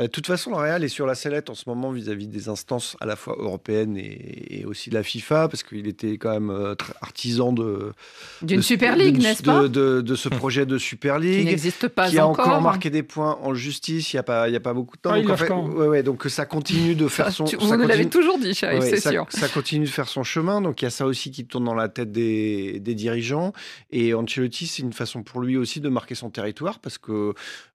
Euh, de toute façon, L'Oréal est sur la sellette en ce moment vis-à-vis des instances à la fois européennes et, aussi de la FIFA, parce qu'il était quand même euh, artisan de. D'une Super League, n'est-ce pas de, ce projet de Super League. Qui pas a encore, marqué des points en justice il n'y a, pas, beaucoup de temps. Ah, donc, ça continue de faire ah, son. vous nous toujours dit, c'est sûr. Ça continue de faire son chemin, donc il y a ça aussi qui tourne dans la tête des, dirigeants. Et Ancelotti, c'est une façon pour lui aussi de marquer son territoire, parce qu'il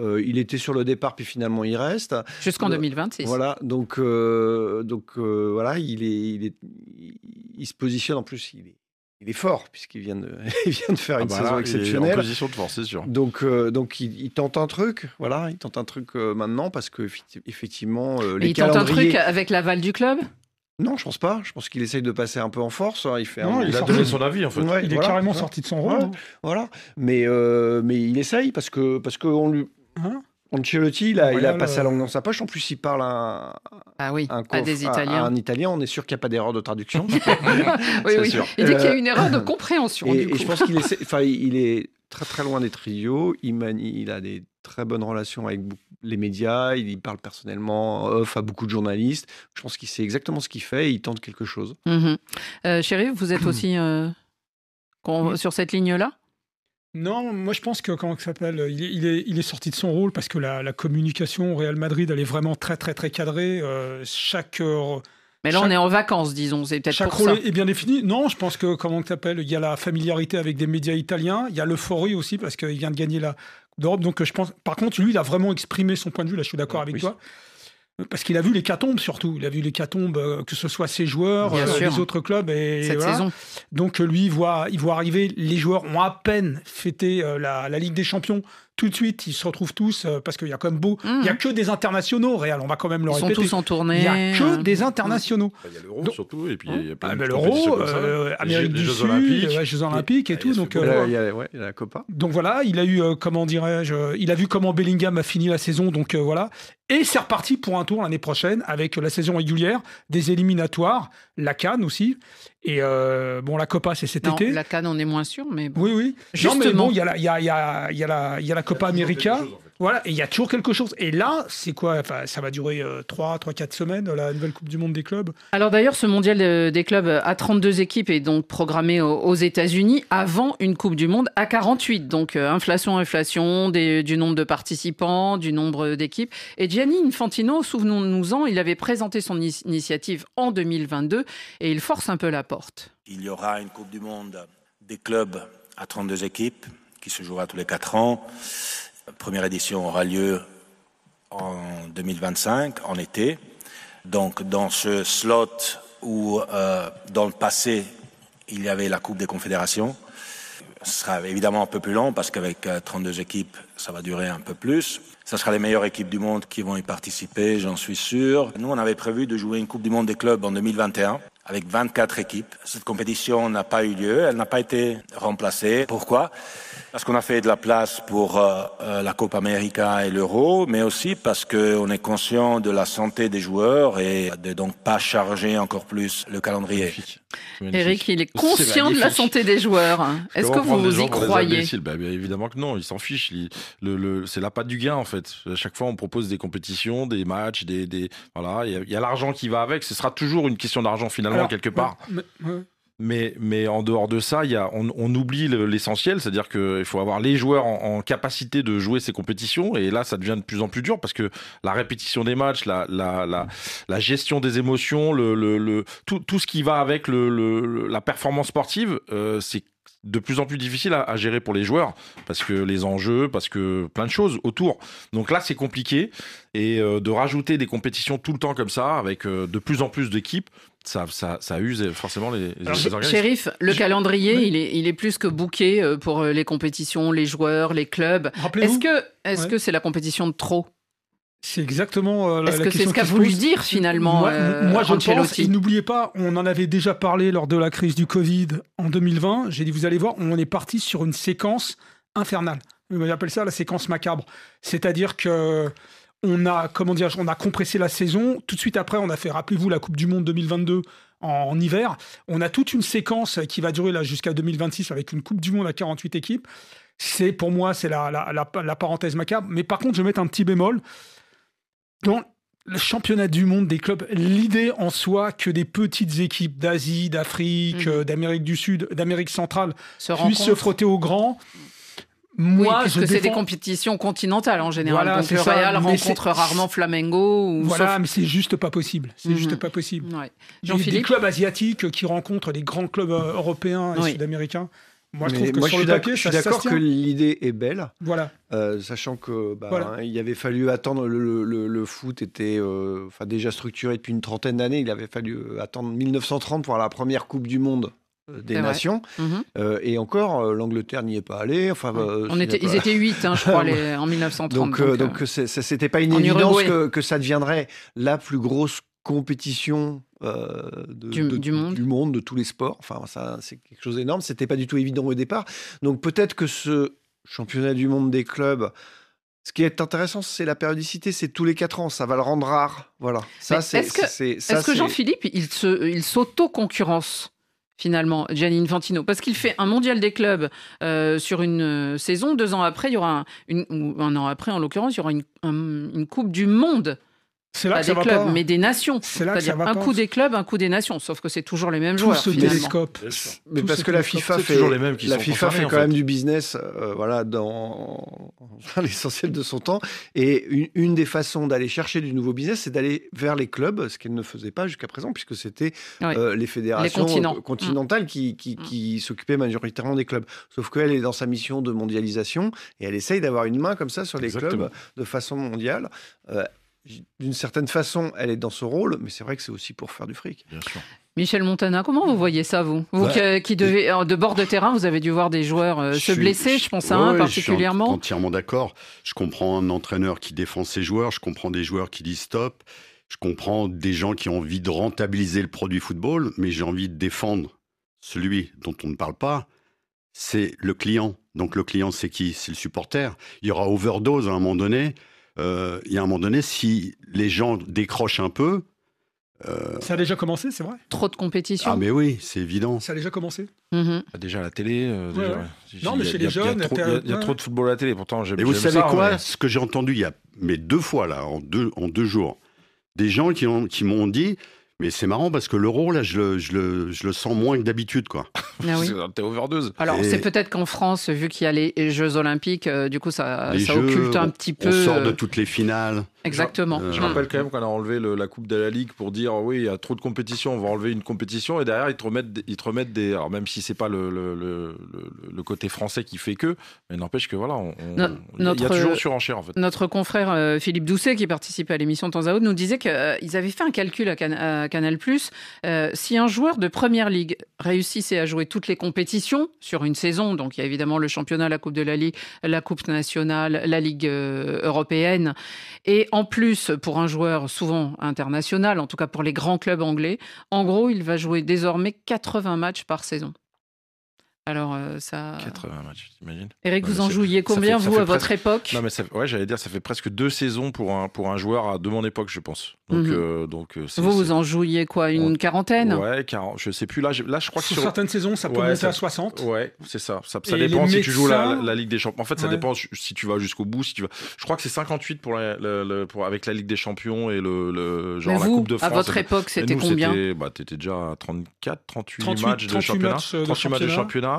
euh, était sur le départ, puis finalement il reste. Jusqu'en 2026. Euh, voilà, donc, euh, donc euh, voilà, il, est, il, est, il se positionne en plus, il est, il est fort puisqu'il vient de, vient de faire ah une bah saison exceptionnelle. Il est en position de force, c'est sûr. Donc, donc il, tente un truc, voilà, il tente un truc maintenant parce que effectivement, les il tente un truc avec l'aval du club. Non, je pense pas. Je pense qu'il essaye de passer un peu en force. Hein. Il fait. il, a donné son avis en fait. il est carrément sorti de son rôle. Voilà. Mais mais il essaye parce que parce que on lui. Hein Ancelotti, il a, pas il passé langue dans sa poche. En plus, il parle un, ah oui, un, à Italien. On est sûr qu'il n'y a pas d'erreur de traduction. oui, oui. Sûr. Et dès qu'il y a euh, une erreur de compréhension. je pense qu'il est, il est très très loin des trios. Il, il a des très bonnes relations avec les médias. Il parle personnellement off à beaucoup de journalistes. Je pense qu'il sait exactement ce qu'il fait il tente quelque chose. Mhm. Euh, chérie, vous êtes aussi euh, sur cette ligne-là non, moi je pense que comment ça s'appelle, il est, sorti de son rôle parce que la, communication au Real Madrid elle est vraiment très très très cadrée. Euh, chaque mais là, on est en vacances, disons. C'est peut-être chaque rôle est bien défini. Non, je pense que comment s'appelle, il y a la familiarité avec des médias italiens, il y a l'euphorie aussi parce qu'il vient de gagner la Coupe d'Europe. Donc je pense. Par contre, lui, il a vraiment exprimé son point de vue. Là, je suis d'accord avec toi parce qu'il a vu l'hécatombe surtout. Il a vu l'hécatombe, euh, que ce soit ses joueurs, euh, les autres clubs. Et, Cette saison. Donc euh, lui, il voit, il voit arriver, les joueurs ont à peine fêté la Ligue des Champions tout de suite, ils se retrouvent tous, euh, parce qu'il y a quand même beau. Il y n'y a mmh. que des internationaux, Real, on va quand même le répéter. Ils sont tous en tournée. Il n'y a que mmh. des internationaux. Il y a l'euro surtout, et puis hein il y a pas ah, L'euro, euh, Amérique du Sud, les Jeux Olympiques et, tout. Donc, euh, il y a la Copa. Donc voilà, il a eu, comment dirais-je, il a vu comment Bellingham a fini la saison, donc voilà. Et c'est reparti pour un tour l'année prochaine avec la saison régulière, des éliminatoires, la Cannes aussi. Et euh, bon, la Copa, c'est cet été. La Cannes, on est moins sûr, mais. Oui, oui. Justement. Non, mais bon, il y, a la Copa América. Voilà, il y a toujours quelque chose. Et là, c'est quoi Ça va durer 3, euh, 4 semaines, la nouvelle Coupe du Monde des clubs Alors d'ailleurs, ce mondial des clubs à 32 équipes est donc programmé aux, États-Unis avant une Coupe du Monde à 48. Donc euh, inflation, inflation, du nombre de participants, du nombre d'équipes. Et Gianni Infantino, souvenons-nous-en, il avait présenté son initiative en 2022 et il force un peu la porte. Il y aura une Coupe du Monde des clubs à 32 équipes qui se jouera tous les 4 ans première édition aura lieu en 2025, en été. Donc, dans ce slot où, euh, dans le passé, il y avait la Coupe des Confédérations, ce sera évidemment un peu plus long parce qu'avec 32 euh, équipes, ça va durer un peu plus. Ce sera les meilleures équipes du monde qui vont y participer, j'en suis sûr. Nous, on avait prévu de jouer une Coupe du Monde des clubs en 2021 avec 24 équipes. Cette compétition n'a pas eu lieu, elle n'a pas été remplacée. Pourquoi Parce qu'on a fait de la place pour euh, euh, la Copa América et l'Euro, mais aussi parce qu'on est conscient de la santé des joueurs et de donc pas charger encore plus le calendrier. Eric, il est conscient de la santé des joueurs. Est-ce que vous, vous y croyez bah, Évidemment que non, il s'en fiche. c'est la patte du gain en fait. À chaque fois, on propose des compétitions, des matchs, des, voilà, il y a l'argent qui va avec. Ce sera toujours une question d'argent finalement quelque part. mais, Mais, en dehors de ça, y a, on, oublie l'essentiel, c'est-à-dire qu'il faut avoir les joueurs en, capacité de jouer ces compétitions, et là ça devient de plus en plus dur parce que la répétition des matchs, la, la, la, gestion des émotions, le, le, tout, tout, ce qui va avec le, la performance sportive, euh, c'est de plus en plus difficile à, gérer pour les joueurs parce que les enjeux, parce que plein de choses autour. Donc là, c'est compliqué et euh, de rajouter des compétitions tout le temps comme ça avec euh, de plus en plus d'équipes. Ça, ça, ça, use forcément les, les le calendrier, il, est, il est plus que bouqué euh, pour les compétitions, les joueurs, les clubs. Est-ce que -ce que c'est la compétition de trop c'est exactement euh, la, Est-ce que c'est ce qu'a voulu dire finalement Moi, euh, moi je pense, et n'oubliez pas, on en avait déjà parlé lors de la crise du Covid en 2020. J'ai dit, vous allez voir, on est parti sur une séquence infernale. J'appelle ça la séquence macabre. C'est-à-dire que on a, comment dire, on a compressé la saison. Tout de suite après, on a fait, rappelez-vous, la Coupe du Monde 2022 en, hiver. On a toute une séquence qui va durer là jusqu'à 2026 avec une Coupe du Monde à 48 équipes. C'est pour moi, c'est la, la parenthèse macabre. Mais par contre, je vais mettre un petit bémol dans le championnat du monde des clubs, l'idée en soi que des petites équipes d'Asie, d'Afrique, mhm. euh, d'Amérique du Sud, d'Amérique centrale se puissent se frotter aux grands. Moi, je que c'est des compétitions continentales en général. donc le Real rencontre rarement Flamengo. Ou voilà, mais c'est juste pas possible. C'est juste mhm. pas possible. Ouais. des clubs asiatiques qui rencontrent des grands clubs euh, européens et sud-américains. Moi, je trouve que sur suis papier, je suis d'accord que l'idée est belle. Voilà. Euh, sachant que bah, voilà. avait fallu attendre le, foot était euh, enfin déjà structuré depuis une trentaine d'années. Il avait fallu euh, attendre 1930 pour la première Coupe du Monde des nations. Mhm. et encore, l'Angleterre n'y est pas allée. Enfin, était, Ils étaient 8, hein, je crois, en 1930. Donc, donc, n'était c'était pas une évidence que, que ça deviendrait la plus grosse compétition euh, du, monde. de tous les sports. Enfin, ça, c'est quelque chose d'énorme. C'était pas du tout évident au départ. Donc peut-être que ce championnat du monde des clubs ce qui est intéressant, c'est la périodicité, c'est tous les quatre ans, ça va le rendre rare. Voilà. Ça, est-ce que, est que Jean-Philippe, il, se, il s'auto-concurrence finalement, Gianni Infantino, parce qu'il fait un mondial des clubs euh, sur une euh, saison, deux ans après, il y aura un, une, ou un an après en l'occurrence, il y aura une, une Coupe du Monde c'est là pas que ça des clubs, mais des nations. C'est à dire un coup des clubs, un coup des nations, sauf que c'est toujours les mêmes Tout joueurs. télescope. Mais parce que la FIFA fait toujours les mêmes la FIFA fait quand même du business, euh, voilà, dans l'essentiel de son temps. Et une, des façons d'aller chercher du nouveau business, c'est d'aller vers les clubs, ce qu'elle ne faisait pas jusqu'à présent, puisque c'était euh, les fédérations euh, continentales mm. qui, s'occupaient majoritairement des clubs. Sauf qu'elle est dans sa mission de mondialisation et elle essaye d'avoir une main comme ça sur les clubs de façon mondiale d'une certaine façon, elle est dans ce rôle, mais c'est vrai que c'est aussi pour faire du fric. Michel Montana, comment vous voyez ça, vous Vous qui, de bord de terrain, vous avez dû voir des joueurs euh, se blesser, je pense à un particulièrement. Je suis entièrement d'accord. Je comprends un entraîneur qui défend ses joueurs, je comprends des joueurs qui disent stop, je comprends des gens qui ont envie de rentabiliser le produit football, mais j'ai envie de défendre celui dont on ne parle pas, c'est le client. Donc le client, c'est qui C'est le supporter. Il y aura overdose à un moment donné. Euh, il y a un moment donné, si les gens décrochent un peu. Euh, Ça a déjà commencé, c'est vrai Trop de compétition. Ah, mais oui, c'est évident. Ça a déjà commencé mhm. ah, Déjà à la télé. Euh, non, mais chez les jeunes. Il y, a trop de football à la télé, pourtant. Et vous savez quoi Ce que j'ai entendu il y a mais deux fois, là, en deux, en deux jours, des gens qui m'ont qui dit mais c'est marrant parce que l'euro, là, je le, je, le, je le, sens moins que d'habitude, quoi. Ah T'es overdose. Alors, c'est peut-être qu'en France, vu qu'il y a les Jeux Olympiques, euh, du coup, ça, ça occulte un petit peu. On sort de euh, toutes les finales. Exactement. Euh, je, me rappelle quand même qu'on a enlevé la Coupe de la Ligue pour dire oui, il y a trop de compétitions, on va enlever une compétition. Et derrière, ils te remettent, ils te remettent des. Alors, même si c'est pas le, le, côté français qui fait que, mais n'empêche que voilà, on, il y a toujours surenchère, en fait. Notre confrère Philippe Doucet, qui participait à l'émission de temps à nous disait qu'ils avaient fait un calcul à, Can Canal+, Plus. Euh, si un joueur de Première Ligue réussissait à jouer toutes les compétitions sur une saison, donc il y a évidemment le championnat, la Coupe de la Ligue, la Coupe nationale, la Ligue euh, européenne, et en plus, pour un joueur souvent international, en tout cas pour les grands clubs anglais, en gros, il va jouer désormais 80 matchs par saison. Alors, euh, ça. 80 matchs, t'imagines Eric, vous en jouiez combien, vous, à votre époque Non, mais ouais, j'allais dire, ça fait presque deux saisons pour un, pour un joueur de mon époque, je pense. Donc, mhm. euh, euh, vous, vous en jouiez quoi Une quarantaine Ouais, je je sais plus. Là, là je crois sur que. Sur certaines saisons, ça peut monter à 60. Ouais, c'est ça. Ça, dépend si tu joues la, Ligue des Champions. En fait, ça dépend si tu vas jusqu'au bout. Si tu vas... Je crois que c'est 58 pour, le, pour avec la Ligue des Champions et le, le genre la Coupe de France. À votre époque, c'était combien Tu bah, étais déjà à 34, 38, matchs de championnat. 38 matchs de championnat.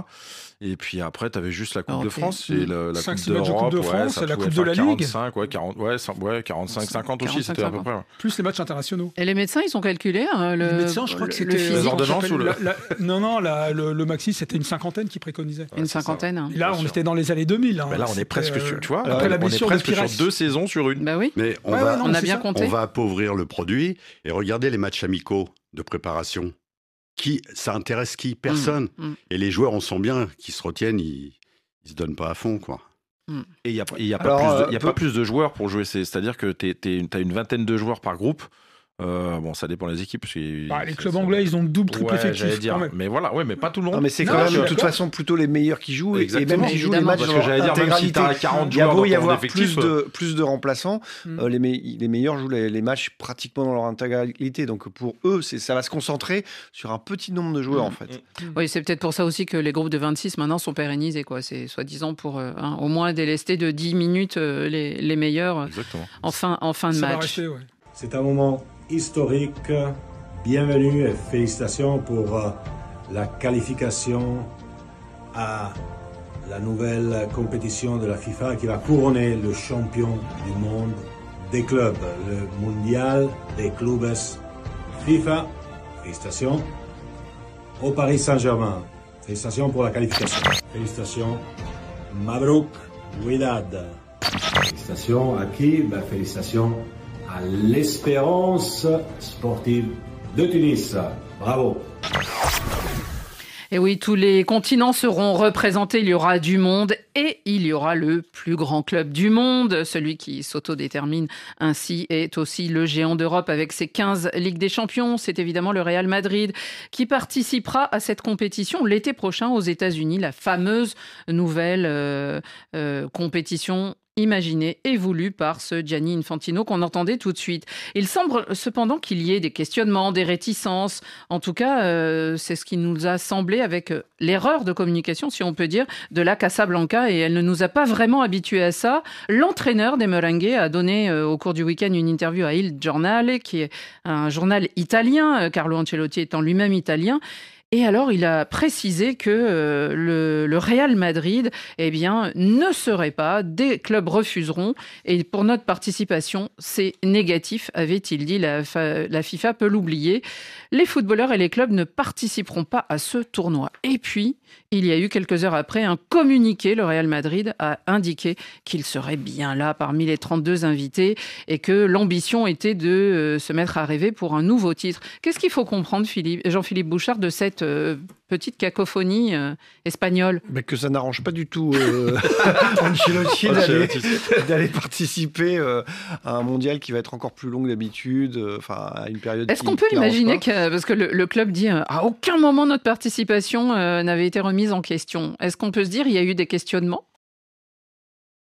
Et puis après, tu avais juste la Coupe ah, de France et la, coupe, de de coupe France et la Coupe de la 45, Ligue. Ouais, 40, ouais, 45, 50 aussi, c'était à peu près. Plus les matchs internationaux. Et les médecins, ils ont calculé hein, le... Les médecins, je crois que c'était... Euh, les ordonnances ou le... Non, non, le, maxi, c'était une cinquantaine qui préconisait. une cinquantaine. Hein. Là, on était dans les années 2000. Hein. là, on est presque euh, sur... Tu vois, est presque sur deux saisons sur une. Bah oui. Mais on va appauvrir le produit. Et regardez les matchs amicaux de préparation qui, ça intéresse qui mm. Personne. Mm. Et les joueurs, on sent bien qu'ils se retiennent, ils, ne se donnent pas à fond, quoi. Mm. Et il n'y a, y a, pas, plus de, euh, plus de joueurs pour jouer. C'est-à-dire que tu as une vingtaine de joueurs par groupe. Euh, bon, ça dépend des équipes. Bah, les clubs anglais, ils ont double, triple ouais, effectif. Dire, mais voilà, ouais, mais pas tout le monde. mais c'est quand même de toute façon plutôt les meilleurs qui jouent et même qui jouent les matchs parce que j'allais Il y a y avoir plus euh, de plus de remplaçants, mm. euh, les, les, meilleurs jouent les, matchs pratiquement dans leur intégralité. Donc pour eux, ça va se concentrer sur un petit nombre de joueurs mm. en fait. Mm. Oui, c'est peut-être pour ça aussi que les groupes de 26 maintenant sont pérennisés quoi. C'est soi-disant pour au moins délester de 10 minutes les, les meilleurs en en fin de match. C'est un moment historique. Bienvenue et félicitations pour euh, la qualification à la nouvelle compétition de la FIFA qui va couronner le champion du monde des clubs, le Mondial des clubs FIFA. Félicitations au Paris Saint-Germain. Félicitations pour la qualification. Félicitations Mabrouk Widad. Félicitations à qui ben, Félicitations à l'espérance sportive de Tunis. Bravo. Et oui, tous les continents seront représentés. Il y aura du monde et il y aura le plus grand club du monde. Celui qui s'autodétermine ainsi est aussi le géant d'Europe avec ses 15 Ligues des Champions. C'est évidemment le Real Madrid qui participera à cette compétition l'été prochain aux États-Unis, la fameuse nouvelle euh, euh, compétition imaginée et voulue par ce Gianni Infantino qu'on entendait tout de suite. Il semble cependant qu'il y ait des questionnements, des réticences. En tout cas, euh, c'est ce qui nous a semblé avec l'erreur de communication, si on peut dire, de la Casablanca et elle ne nous a pas vraiment habitués à ça. L'entraîneur des Merengues a donné euh, au cours du week-end une interview à Il Giornale, qui est un journal italien, euh, Carlo Ancelotti étant lui-même italien. Et alors, il a précisé que euh, le, Real Madrid, eh bien, ne serait pas, des clubs refuseront, et pour notre participation, c'est négatif, avait-il dit, la FIFA peut l'oublier. Les footballeurs et les clubs ne participeront pas à ce tournoi. Et puis, il y a eu quelques heures après un communiqué. Le Real Madrid a indiqué qu'il serait bien là parmi les 32 invités et que l'ambition était de euh, se mettre à rêver pour un nouveau titre. Qu'est-ce qu'il faut comprendre, Jean-Philippe Bouchard, de cette euh, petite cacophonie euh, espagnole. Mais que ça n'arrange pas du tout euh, Ancelotti d'aller participer euh, à un mondial qui va être encore plus long que d'habitude, euh, enfin à une période. Est-ce qu'on peut imaginer que parce que le, club dit à aucun moment notre participation n'avait été remise en question. Est-ce qu'on peut se dire il y a eu des questionnements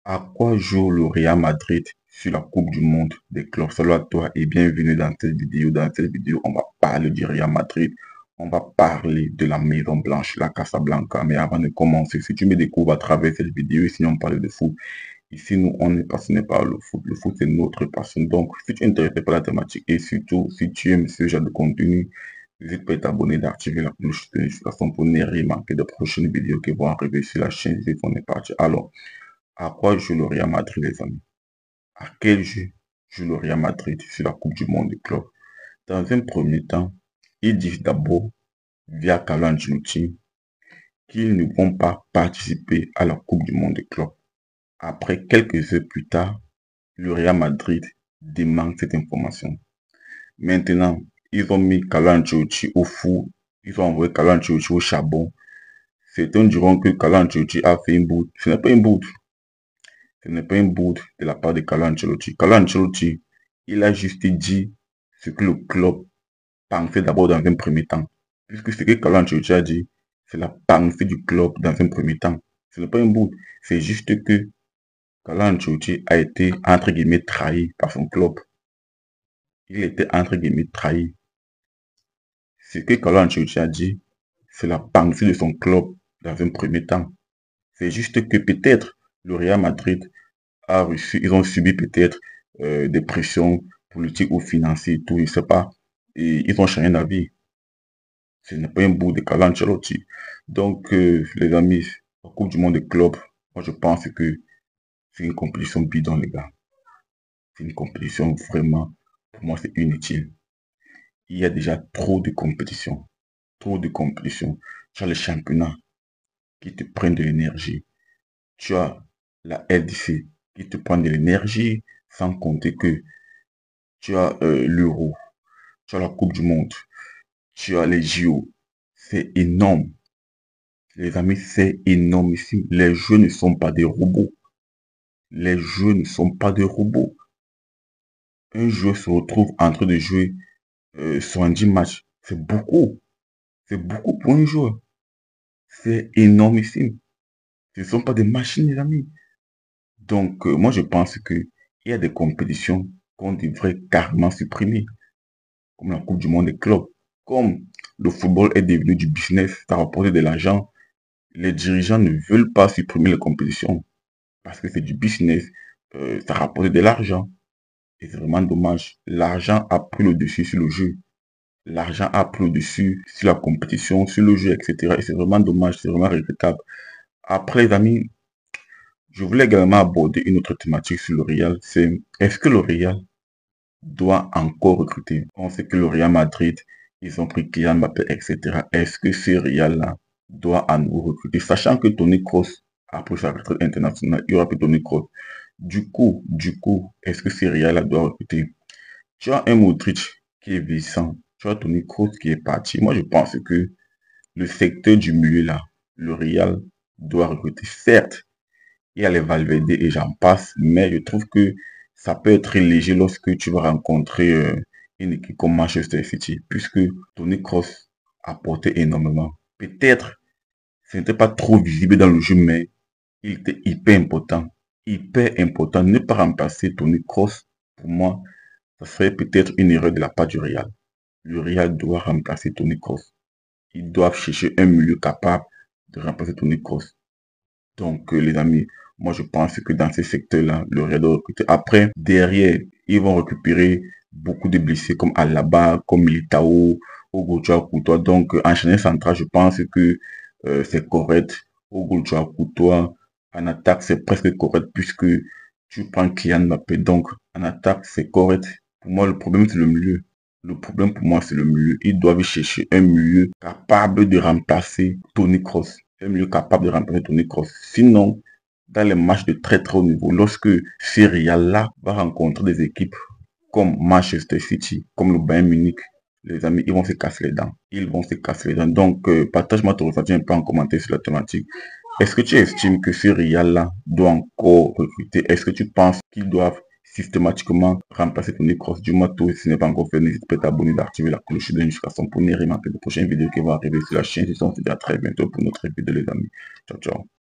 À quoi joue le Real Madrid sur la Coupe du Monde des clubs Salut à toi et bienvenue dans cette vidéo. Dans cette vidéo, on va parler du Real Madrid on va parler de la Maison Blanche, la Casa Blanca. Mais avant de commencer, si tu me découvres à travers cette vidéo, sinon on parle de foot. Ici, nous, on est passionné par le foot. Le foot, c'est notre passion. Donc, si tu es intéressé la thématique et surtout, si tu aimes ce genre de contenu, n'hésite pas à t'abonner, d'activer la cloche de notification pour ne rien manquer de prochaines vidéos qui vont arriver sur la chaîne. Et on est parti. Alors, à quoi je le Real Madrid, les amis À quel jeu je le Real Madrid sur la Coupe du Monde des clubs Dans un premier temps, ils disent d'abord via Carlo qu'ils ne vont pas participer à la Coupe du Monde des clubs. Après quelques heures plus tard, le Real Madrid dément cette information. Maintenant, ils ont mis Carlo au fou. ils ont envoyé Carlo au charbon. Certains diront que Carlo a fait une bout. Ce n'est pas une bout. Ce n'est pas une bout de la part de Carlo Ancelotti. il a juste dit ce que le club d'abord dans un premier temps. Puisque ce que Colin a dit, c'est la pensée du club dans un premier temps. Ce n'est pas un bout. C'est juste que Colin a été, entre guillemets, trahi par son club. Il était, entre guillemets, trahi. Ce que Colin a dit, c'est la pensée de son club dans un premier temps. C'est juste que peut-être le Real Madrid a reçu, ils ont subi peut-être euh, des pressions politiques ou financières, tout, je ne sais pas et ils ont changé d'avis. Ce n'est pas un bout de Carlo Donc, euh, les amis, au Coupe du Monde des clubs, moi je pense que c'est une compétition bidon, les gars. C'est une compétition vraiment, pour moi, c'est inutile. Il y a déjà trop de compétitions. Trop de compétitions. Tu as les championnats qui te prennent de l'énergie. Tu as la LDC qui te prend de l'énergie, sans compter que tu as euh, l'euro la Coupe du Monde, tu as les JO. C'est énorme. Les amis, c'est énormissime. Les jeux ne sont pas des robots. Les jeux ne sont pas des robots. Un joueur se retrouve en train de jouer euh, un 70 matchs. C'est beaucoup. C'est beaucoup pour un joueur. C'est énormissime. Ce ne sont pas des machines, les amis. Donc, euh, moi, je pense que il y a des compétitions qu'on devrait carrément supprimer comme la Coupe du Monde des clubs. Comme le football est devenu du business, ça rapporte de l'argent, les dirigeants ne veulent pas supprimer les compétitions parce que c'est du business, euh, ça rapporte de l'argent. Et c'est vraiment dommage. L'argent a pris le dessus sur le jeu. L'argent a pris le dessus sur la compétition, sur le jeu, etc. Et c'est vraiment dommage, c'est vraiment regrettable. Après, les amis, je voulais également aborder une autre thématique sur le Real. C'est est-ce que le Real doit encore recruter. On sait que le Real Madrid, ils ont pris Kylian Mbappé, etc. Est-ce que ce Real-là doit à nouveau recruter, sachant que Tony Cross, après sa retraite internationale, il y aura plus Tony Cross. Du coup, du coup, est-ce que ce Real-là doit recruter Tu as un Modric qui est vieillissant, tu as Tony Cross qui est parti. Moi, je pense que le secteur du milieu, là, le Real doit recruter. Certes, il y a les Valverde et j'en passe, mais je trouve que ça peut être léger lorsque tu vas rencontrer euh, une équipe comme Manchester City, puisque Tony a porté énormément. Peut-être, ce n'était pas trop visible dans le jeu, mais il était hyper important. Hyper important. Ne pas remplacer Tony Cross, pour moi, ça serait peut-être une erreur de la part du Real. Le Real doit remplacer Tony Cross. Ils doivent chercher un milieu capable de remplacer Tony Cross. Donc, euh, les amis, moi, je pense que dans ces secteurs-là, le réseau Après, derrière, ils vont récupérer beaucoup de blessés comme Alaba, comme Militao, Ogochua Koutoua. Donc, euh, enchaîner central, je pense que euh, c'est correct. Ogochua Koutoua, en attaque, c'est presque correct puisque tu prends Kylian Mbappé. Donc, en attaque, c'est correct. Pour moi, le problème, c'est le milieu. Le problème pour moi, c'est le milieu. Ils doivent chercher un milieu capable de remplacer Tony Cross. Un milieu capable de remplacer Tony Cross. Sinon, dans les matchs de très très haut niveau, lorsque là va rencontrer des équipes comme Manchester City, comme le Bayern Munich, les amis, ils vont se casser les dents. Ils vont se casser les dents. Donc, euh, partage-moi ton ressenti un peu en commentaire sur la thématique. Est-ce que tu estimes que là doit encore recruter Est-ce que tu penses qu'ils doivent systématiquement remplacer Tony Cross du matos. Si ce n'est pas encore fait, n'hésite pas à t'abonner, d'activer la cloche de notification pour ne rien manquer de prochaines vidéos qui vont arriver sur la chaîne. Je vous dis à très bientôt pour notre vidéo, les amis. Ciao, ciao.